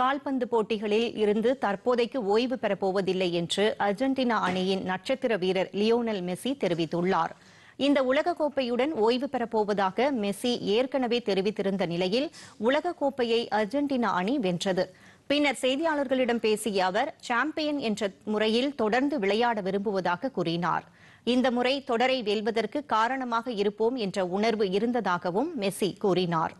கால்பந்து போட்டிகளில் இருந்து தற்போதைக்கு ஓய்வு பெறப்போவதில்லை என்று அர்ஜென்டினா அணியின் நட்சத்திர வீரர் லியோனல் மெஸ்ஸி தெரிவித்துள்ளார் இந்த உலகக்கோப்பையுடன் ஓய்வு பெறப்போவதாக மெஸ்ஸி ஏற்கனவே தெரிவித்திருந்த நிலையில் உலகக்கோப்பையை அர்ஜென்டினா அணி வென்றது பின்னர் செய்தியாளர்களிடம் பேசிய அவர் சாம்பியன் என்ற முறையில் தொடர்ந்து விளையாட விரும்புவதாக கூறினார் இந்த முறை தொடரை வெல்வதற்கு காரணமாக இருப்போம் என்ற உணர்வு இருந்ததாகவும் மெஸ்ஸி கூறினார்